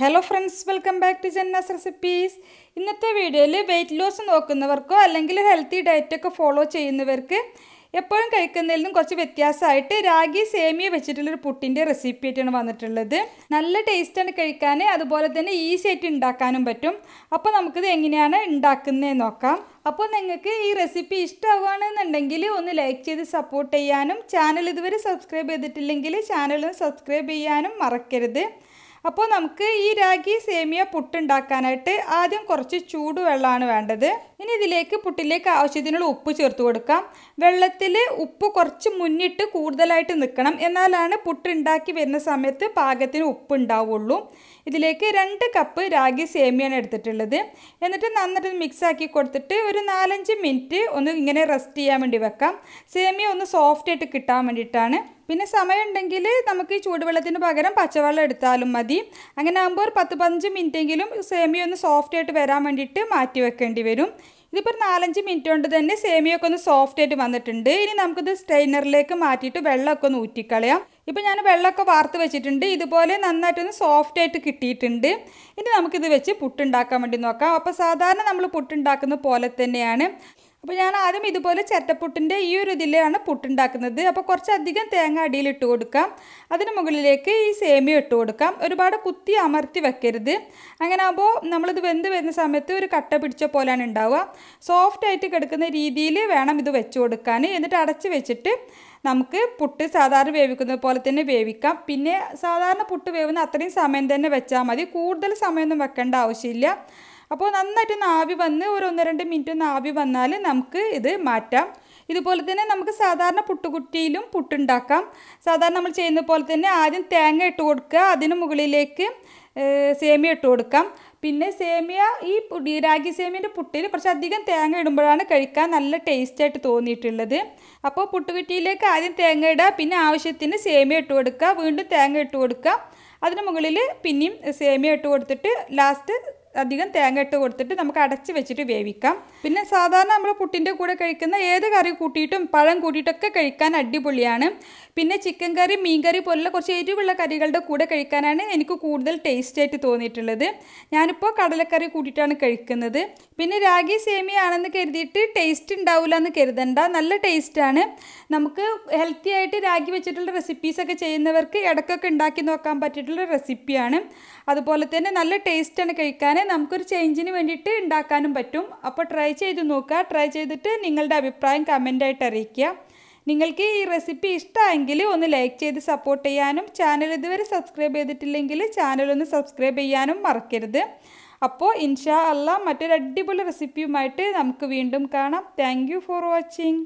hello friends welcome back to Janna's recipes ഇന്നത്തെ വീഡിയോയിൽ weight loss നോക്കുന്നവർക്കോ അല്ലെങ്കിൽ ഹെൽത്തി ഡയറ്റൊക്കെ ഫോളോ ചെയ്യുന്നവർക്ക് എപ്പോഴും കഴിക്കുന്നതിൽ നിന്നും കുറച്ച് വ്യത്യാസമായിട്ട് രാഗി സേമിയ വെച്ചിട്ടുള്ളൊരു പുട്ടിൻ്റെ റെസിപ്പി ആയിട്ടാണ് വന്നിട്ടുള്ളത് നല്ല ടേസ്റ്റാണ് കഴിക്കാൻ അതുപോലെ തന്നെ ഈസി ആയിട്ട് ഉണ്ടാക്കാനും പറ്റും അപ്പോൾ നമുക്കിത് എങ്ങനെയാണ് ഉണ്ടാക്കുന്നത് നോക്കാം അപ്പോൾ നിങ്ങൾക്ക് ഈ റെസിപ്പി ഇഷ്ടമാവുകയാണെന്നുണ്ടെങ്കിൽ ഒന്ന് ലൈക്ക് ചെയ്ത് സപ്പോർട്ട് ചെയ്യാനും ചാനൽ ഇതുവരെ സബ്സ്ക്രൈബ് ചെയ്തിട്ടില്ലെങ്കിൽ ചാനൽ സബ്സ്ക്രൈബ് ചെയ്യാനും മറക്കരുത് അപ്പോൾ നമുക്ക് ഈ രാഗി സേമിയ പുട്ടുണ്ടാക്കാനായിട്ട് ആദ്യം കുറച്ച് ചൂടുവെള്ളമാണ് വേണ്ടത് ഇനി ഇതിലേക്ക് പുട്ടിലേക്ക് ആവശ്യത്തിനുള്ള ഉപ്പ് ചേർത്ത് കൊടുക്കാം വെള്ളത്തിൽ ഉപ്പ് കുറച്ച് മുന്നിട്ട് കൂടുതലായിട്ട് നിൽക്കണം എന്നാലാണ് പുട്ടുണ്ടാക്കി വരുന്ന സമയത്ത് പാകത്തിന് ഉപ്പ് ഉണ്ടാവുള്ളൂ ഇതിലേക്ക് രണ്ട് കപ്പ് രാഗി സേമിയാണ് എടുത്തിട്ടുള്ളത് എന്നിട്ട് നന്നായിട്ട് മിക്സ് ആക്കി കൊടുത്തിട്ട് ഒരു നാലഞ്ച് മിനിറ്റ് ഒന്ന് ഇങ്ങനെ റെസ്റ്റ് ചെയ്യാൻ വേണ്ടി വെക്കാം സേമിയ ഒന്ന് സോഫ്റ്റായിട്ട് കിട്ടാൻ വേണ്ടിയിട്ടാണ് പിന്നെ സമയമുണ്ടെങ്കിൽ നമുക്ക് ഈ ചൂടുവെള്ളത്തിന് പകരം പച്ചവെള്ളം എടുത്താലും മതി അങ്ങനെ ആകുമ്പോൾ ഒരു പത്ത് പതിനഞ്ച് എങ്കിലും സേമിയ ഒന്ന് സോഫ്റ്റ് ആയിട്ട് വരാൻ വേണ്ടിയിട്ട് മാറ്റി വെക്കേണ്ടി വരും ഇതിപ്പോൾ നാലഞ്ച് മിനിറ്റ് കൊണ്ട് തന്നെ സേമിയൊക്കെ ഒന്ന് സോഫ്റ്റ് ആയിട്ട് വന്നിട്ടുണ്ട് ഇനി നമുക്കിത് സ്ട്രെയിനറിലേക്ക് മാറ്റിയിട്ട് വെള്ളമൊക്കെ ഒന്ന് ഊറ്റിക്കളയാം ഇപ്പോൾ ഞാൻ വെള്ളമൊക്കെ വാർത്ത് വെച്ചിട്ടുണ്ട് ഇതുപോലെ നന്നായിട്ടൊന്ന് സോഫ്റ്റ് ആയിട്ട് കിട്ടിയിട്ടുണ്ട് ഇനി നമുക്കിത് വെച്ച് പുട്ടുണ്ടാക്കാൻ വേണ്ടി നോക്കാം അപ്പോൾ സാധാരണ നമ്മൾ പുട്ടുണ്ടാക്കുന്ന പോലെ തന്നെയാണ് അപ്പോൾ ഞാൻ ആദ്യം ഇതുപോലെ ചിരട്ടപ്പുട്ടിൻ്റെ ഈ ഒരു ഇതിലാണ് പുട്ടുണ്ടാക്കുന്നത് അപ്പോൾ കുറച്ചധികം തേങ്ങ അടിയിൽ ഇട്ട് കൊടുക്കാം അതിന് മുകളിലേക്ക് ഈ സേമിയ ഇട്ട് കൊടുക്കാം ഒരുപാട് കുത്തി അമർത്തി വെക്കരുത് അങ്ങനെ ആകുമ്പോൾ നമ്മളിത് വെന്ത് വരുന്ന സമയത്ത് ഒരു കട്ട പിടിച്ച പോലെയാണ് ഉണ്ടാവുക സോഫ്റ്റായിട്ട് കിടക്കുന്ന രീതിയിൽ വേണം ഇത് വെച്ച് കൊടുക്കാൻ എന്നിട്ട് അടച്ച് വെച്ചിട്ട് നമുക്ക് പുട്ട് സാധാരണ വേവിക്കുന്നത് പോലെ തന്നെ വേവിക്കാം പിന്നെ സാധാരണ പുട്ട് വേവുന്ന അത്രയും സമയം തന്നെ വെച്ചാൽ മതി കൂടുതൽ സമയമൊന്നും വെക്കേണ്ട ആവശ്യമില്ല അപ്പോൾ നന്നായിട്ട് ആവി വന്ന് ഒരു ഒന്ന് രണ്ട് മിനിറ്റ് ഒന്ന് ആവി വന്നാൽ നമുക്ക് ഇത് മാറ്റാം ഇതുപോലെ തന്നെ നമുക്ക് സാധാരണ പുട്ടുകുറ്റിയിലും പുട്ടുണ്ടാക്കാം സാധാരണ നമ്മൾ ചെയ്യുന്ന പോലെ തന്നെ ആദ്യം തേങ്ങ ഇട്ട് കൊടുക്കുക അതിന് മുകളിലേക്ക് സേമിയ ഇട്ട് കൊടുക്കാം പിന്നെ സേമിയ ഈ രാഗി സേമിയൻ്റെ പുട്ടിൽ കുറച്ചധികം തേങ്ങ ഇടുമ്പോഴാണ് കഴിക്കാൻ നല്ല ടേസ്റ്റായിട്ട് തോന്നിയിട്ടുള്ളത് അപ്പോൾ പുട്ടുകുറ്റിയിലേക്ക് ആദ്യം തേങ്ങ ഇടുക പിന്നെ ആവശ്യത്തിന് സേമിയ ഇട്ട് കൊടുക്കുക വീണ്ടും തേങ്ങ ഇട്ട് കൊടുക്കുക അതിന് മുകളിൽ പിന്നെയും സേമിയ ഇട്ട് കൊടുത്തിട്ട് ലാസ്റ്റ് അധികം തേങ്ങ ഇട്ട് കൊടുത്തിട്ട് നമുക്ക് അടച്ച് വെച്ചിട്ട് വേവിക്കാം പിന്നെ സാധാരണ നമ്മൾ പുട്ടിൻ്റെ കൂടെ കഴിക്കുന്ന ഏത് കറി കൂട്ടിയിട്ടും പഴം കൂട്ടിയിട്ടൊക്കെ കഴിക്കാൻ അടിപൊളിയാണ് പിന്നെ ചിക്കൻ കറി മീൻ കറി പോലുള്ള കുറച്ച് എരിവുള്ള കറികളുടെ കൂടെ കഴിക്കാനാണ് എനിക്ക് കൂടുതൽ ടേസ്റ്റ് ആയിട്ട് തോന്നിയിട്ടുള്ളത് ഞാനിപ്പോൾ കടലക്കറി കൂട്ടിയിട്ടാണ് കഴിക്കുന്നത് പിന്നെ രാഗി സേമിയാണെന്ന് ആണെന്ന് കരുതിയിട്ട് ടേസ്റ്റ് ഉണ്ടാവില്ല എന്ന് കരുതണ്ട നല്ല ടേസ്റ്റാണ് നമുക്ക് ഹെൽത്തി ആയിട്ട് രാഗി വെച്ചിട്ടുള്ള റെസിപ്പീസൊക്കെ ചെയ്യുന്നവർക്ക് ഇടയ്ക്കൊക്കെ ഉണ്ടാക്കി നോക്കാൻ പറ്റിയിട്ടുള്ള റെസിപ്പിയാണ് അതുപോലെ തന്നെ നല്ല ടേസ്റ്റാണ് കഴിക്കാൻ നമുക്കൊരു ചേഞ്ചിന് വേണ്ടിയിട്ട് ഉണ്ടാക്കാനും പറ്റും അപ്പോൾ ട്രൈ ചെയ്ത് നോക്കുക ട്രൈ ചെയ്തിട്ട് നിങ്ങളുടെ അഭിപ്രായം കമൻ്റായിട്ട് അറിയിക്കുക നിങ്ങൾക്ക് ഈ റെസിപ്പി ഇഷ്ടമായെങ്കിൽ ഒന്ന് ലൈക്ക് ചെയ്ത് സപ്പോർട്ട് ചെയ്യാനും ചാനൽ ഇതുവരെ സബ്സ്ക്രൈബ് ചെയ്തിട്ടില്ലെങ്കിൽ ചാനൽ ഒന്ന് സബ്സ്ക്രൈബ് ചെയ്യാനും മറക്കരുത് അപ്പോൾ ഇൻഷാ അല്ല മറ്റൊരു അടിപൊളി റെസിപ്പിയുമായിട്ട് നമുക്ക് വീണ്ടും കാണാം താങ്ക് ഫോർ വാച്ചിങ്